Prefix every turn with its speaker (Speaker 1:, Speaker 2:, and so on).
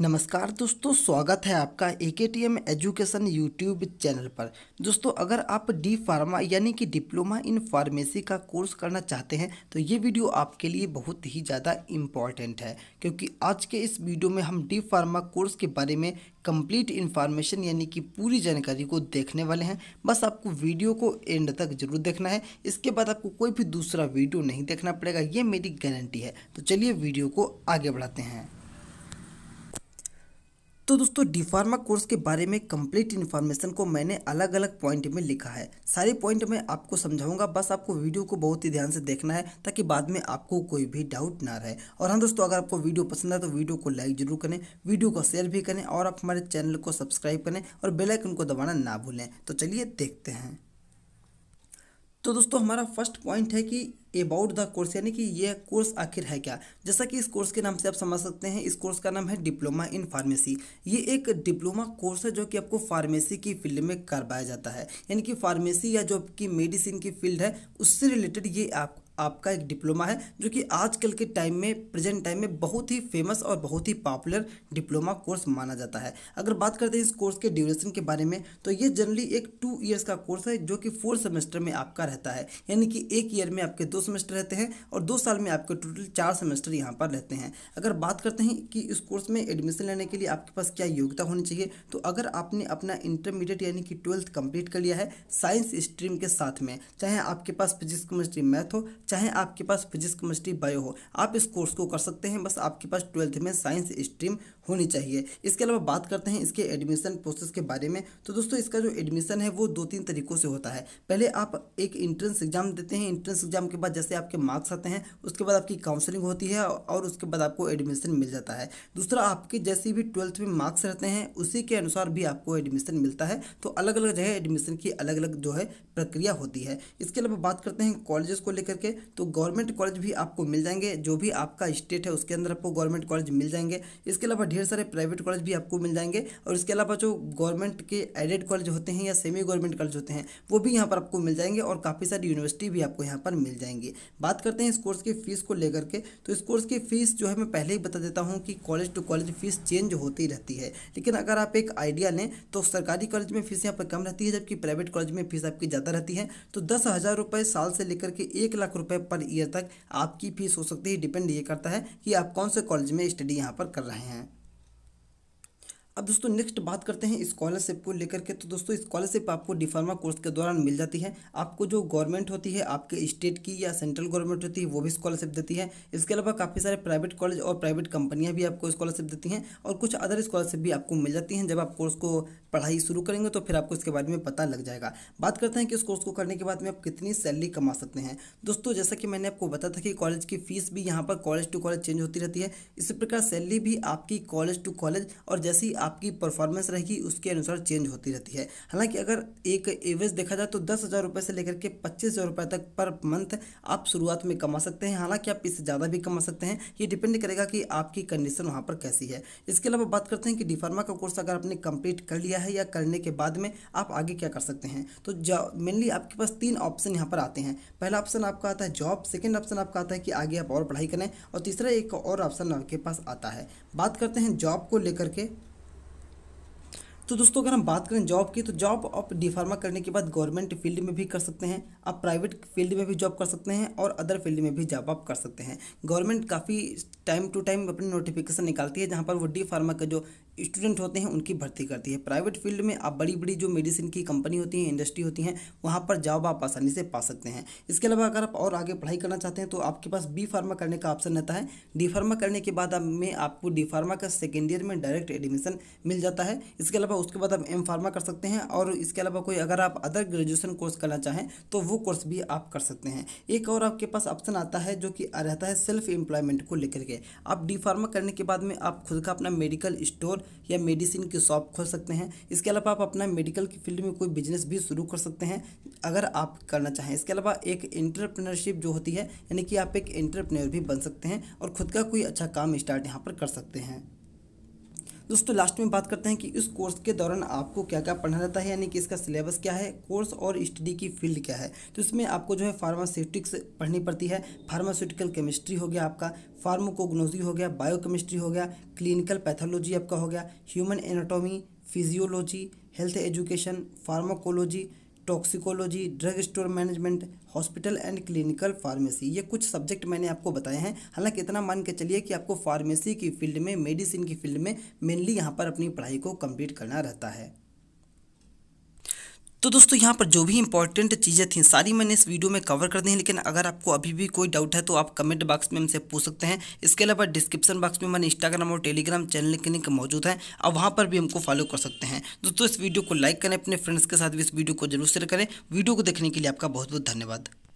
Speaker 1: नमस्कार दोस्तों स्वागत है आपका A K T M education YouTube channel पर दोस्तों अगर आप डी फार्मा यानी कि डिप्लोमा इन फार्मेसी का कोर्स करना चाहते हैं तो ये वीडियो आपके लिए बहुत ही ज़्यादा इम्पॉर्टेंट है क्योंकि आज के इस वीडियो में हम डी फार्मा कोर्स के बारे में कंप्लीट इन्फॉर्मेशन यानी कि पूरी जानकारी को देखने वाले हैं बस आपको वीडियो को एंड तक जरूर देखना है इसके बाद आपको कोई भी दूसरा वीडियो नहीं देखना पड़ेगा ये मेरी गारंटी है तो चलिए वीडियो को आगे बढ़ाते हैं तो दोस्तों डिफार्मा कोर्स के बारे में कंप्लीट इन्फॉर्मेशन को मैंने अलग अलग पॉइंट में लिखा है सारे पॉइंट मैं आपको समझाऊंगा बस आपको वीडियो को बहुत ही ध्यान से देखना है ताकि बाद में आपको कोई भी डाउट ना रहे और हाँ दोस्तों अगर आपको वीडियो पसंद है तो वीडियो को लाइक जरूर करें वीडियो को शेयर भी करें और आप हमारे चैनल को सब्सक्राइब करें और बेलाइकन को दबाना ना भूलें तो चलिए देखते हैं तो दोस्तों हमारा फर्स्ट पॉइंट है कि अबाउट द कोर्स यानी कि यह कोर्स आखिर है क्या जैसा कि इस कोर्स के नाम से आप समझ सकते हैं इस कोर्स का नाम है डिप्लोमा इन फार्मेसी ये एक डिप्लोमा कोर्स है जो कि आपको फार्मेसी की फील्ड में करवाया जाता है यानी कि फार्मेसी या जो आपकी मेडिसिन की फील्ड है उससे रिलेटेड ये आप आपका एक डिप्लोमा है जो कि आजकल के टाइम में प्रेजेंट टाइम में बहुत ही फेमस और बहुत ही पॉपुलर डिप्लोमा कोर्स माना जाता है अगर बात करते हैं इस कोर्स के ड्यूरेशन के बारे में तो ये जनरली एक टू ईयर्स का कोर्स है जो कि फोर सेमेस्टर में आपका रहता है यानी कि एक ईयर में आपके दो सेमेस्टर रहते हैं और दो साल में आपके टोटल चार सेमेस्टर यहाँ पर रहते हैं अगर बात करते हैं कि इस कोर्स में एडमिशन लेने के लिए आपके पास क्या योग्यता होनी चाहिए तो अगर आपने अपना इंटरमीडिएट यानी कि ट्वेल्थ कंप्लीट कर लिया है साइंस स्ट्रीम के साथ में चाहे आपके पास फिजिक्स केमिस्ट्री मैथ हो चाहे आपके पास फिजिक्स केमिस्ट्री बायो हो आप इस कोर्स को कर सकते हैं बस आपके पास ट्वेल्थ में साइंस स्ट्रीम होनी चाहिए इसके अलावा बात करते हैं इसके एडमिशन प्रोसेस के बारे में तो दोस्तों इसका जो एडमिशन है वो दो तीन तरीक़ों से होता है पहले आप एक इंट्रेंस एग्ज़ाम देते हैं इंट्रेंस एग्ज़ाम के बाद जैसे आपके मार्क्स आते हैं उसके बाद आपकी काउंसलिंग होती है और उसके बाद आपको एडमिशन मिल जाता है दूसरा आपके जैसे भी ट्वेल्थ में मार्क्स रहते हैं उसी के अनुसार भी आपको एडमिशन मिलता है तो अलग अलग जगह एडमिशन की अलग अलग जो है प्रक्रिया होती है इसके अलावा बात करते हैं कॉलेजेस को लेकर के तो गवर्नमेंट कॉलेज भी आपको मिल जाएंगे जो भी आपका स्टेट है उसके अंदर आपको गवर्नमेंट कॉलेज मिल जाएंगे इसके अलावा ढेर सारे प्राइवेट कॉलेज भी आपको मिल जाएंगे और इसके अलावा जो गवर्नमेंट के एडेड कॉलेज होते हैं या सेमी गवर्नमेंट कॉलेज होते हैं वो भी यहाँ पर आपको मिल जाएंगे और काफ़ी सारी यूनिवर्सिटी भी आपको यहाँ पर मिल जाएंगी बात करते हैं इस कोर्स की फ़ीस को लेकर के तो इस कोर्स की फ़ीस जो है मैं पहले ही बता देता हूँ कि college to college fees change होती रहती है लेकिन अगर आप एक आइडिया लें तो सरकारी कॉलेज में फ़ीस यहाँ पर कम रहती है जबकि प्राइवेट कॉलेज में फ़ीस आपकी ज़्यादा रहती है तो दस हज़ार रुपये साल से लेकर के एक लाख रुपये पर ईयर तक आपकी फ़ीस हो सकती है डिपेंड ये करता है कि आप कौन से कॉलेज में स्टडी यहाँ पर कर रहे हैं अब दोस्तों नेक्स्ट बात करते हैं स्कॉलरशिप को लेकर के तो दोस्तों स्कॉलरशिप आपको डिफार्मा कोर्स के दौरान मिल जाती है आपको जो गवर्नमेंट होती है आपके स्टेट की या सेंट्रल गवर्नमेंट होती है वो भी स्कॉलरशिप देती है इसके अलावा काफ़ी सारे प्राइवेट कॉलेज और प्राइवेट कंपनियाँ भी आपको स्कॉलरशिप देती हैं और कुछ अदर स्कॉलरशिप भी आपको मिल जाती हैं जब आप कोर्स को पढ़ाई शुरू करेंगे तो फिर आपको इसके बारे में पता लग जाएगा बात करते हैं कि इस कोर्स को करने के बाद में आप कितनी सैलरी कमा सकते हैं दोस्तों जैसा कि मैंने आपको बताया था कि कॉलेज की फ़ीस भी यहाँ पर कॉलेज टू कॉलेज चेंज होती रहती है इसी प्रकार सैलरी भी आपकी कॉलेज टू कॉलेज और जैसी आपकी परफॉर्मेंस रहेगी उसके अनुसार चेंज होती रहती है हालांकि अगर एक एवरेज देखा जाए तो दस हज़ार रुपये से लेकर के पच्चीस हज़ार रुपये तक पर मंथ आप शुरुआत में कमा सकते हैं हालांकि आप इससे ज़्यादा भी कमा सकते हैं ये डिपेंड करेगा कि आपकी कंडीशन वहाँ पर कैसी है इसके अलावा बात करते हैं कि डिफार्मा का कोर्स अगर आपने कंप्लीट कर लिया है या करने के बाद में आप आगे क्या कर सकते हैं तो मेनली आपके पास तीन ऑप्शन यहाँ पर आते हैं पहला ऑप्शन आपका आता है जॉब सेकेंड ऑप्शन आपका आता है कि आगे आप और पढ़ाई करें और तीसरा एक और ऑप्शन आपके पास आता है बात करते हैं जॉब को लेकर के तो दोस्तों अगर हम बात करें जॉब की तो जॉब आप डी फार्मा करने के बाद गवर्नमेंट फील्ड में भी कर सकते हैं आप प्राइवेट फील्ड में भी जॉब कर सकते हैं और अदर फील्ड में भी जॉब आप कर सकते हैं गवर्नमेंट काफ़ी टाइम टू टाइम अपनी नोटिफिकेशन निकालती है जहाँ पर वो डी फार्मा का जो स्टूडेंट होते हैं उनकी भर्ती करती है प्राइवेट फील्ड में आप बड़ी बड़ी जो मेडिसिन की कंपनी होती है इंडस्ट्री होती है वहाँ पर जॉब आप आसानी से पा सकते हैं इसके अलावा अगर आप और आगे पढ़ाई करना चाहते हैं तो आपके पास बी फार्मा करने का ऑप्शन रहता है डी फार्मा करने के बाद में आपको डी फार्मा का सेकेंड ईयर में डायरेक्ट एडमिशन मिल जाता है इसके अलावा उसके बाद आप एम फार्मा कर सकते हैं और इसके अलावा कोई अगर आप अदर ग्रेजुएशन कोर्स करना चाहें तो वो कोर्स भी आप कर सकते हैं एक और आपके पास ऑप्शन आता है जो कि रहता है सेल्फ एम्प्लॉयमेंट को लेकर के आप डी फार्मा करने के बाद में आप खुद का अपना मेडिकल स्टोर या मेडिसिन की शॉप खोल सकते हैं इसके अलावा आप अपना मेडिकल की फील्ड में कोई बिजनेस भी शुरू कर सकते हैं अगर आप करना चाहें इसके अलावा एक इंटरप्रनरशिप जो होती है यानी कि आप एक इंटरप्रनर भी बन सकते हैं और खुद का कोई अच्छा काम स्टार्ट यहाँ पर कर सकते हैं दोस्तों लास्ट में बात करते हैं कि इस कोर्स के दौरान आपको क्या क्या पढ़ना रहता है यानी कि इसका सिलेबस क्या है कोर्स और स्टडी की फील्ड क्या है तो इसमें आपको जो है फार्मास्यूटिक्स पढ़नी पड़ती है फार्मास्यूटिकल केमिस्ट्री हो गया आपका फार्माकोग्नोजी हो गया बायोकेमिस्ट्री हो गया क्लिनिकल पैथोलॉजी आपका हो गया human anatomy physiology health education pharmacology toxicology drug store management hospital and clinical pharmacy ये कुछ सब्जेक्ट मैंने आपको बताए हैं हालांकि इतना मान के चलिए कि आपको फार्मेसी की फील्ड में मेडिसिन की फील्ड में मेनली यहाँ पर अपनी पढ़ाई को कंप्लीट करना रहता है तो दोस्तों यहाँ पर जो भी इंपॉर्टेंट चीज़ें थी सारी मैंने इस वीडियो में कवर कर दी हैं लेकिन अगर आपको अभी भी कोई डाउट है तो आप कमेंट बॉक्स में हमसे पूछ सकते हैं इसके अलावा डिस्क्रिप्शन बॉक्स में मैंने इंस्टाग्राम और टेलीग्राम चैनल के लिंक मौजूद है और वहाँ पर भी हमको फॉलो कर सकते हैं दोस्तों इस वीडियो को लाइक करें अपने फ्रेंड्स के साथ भी इस वीडियो को जरूर शेयर करें वीडियो को देखने के लिए आपका बहुत बहुत धन्यवाद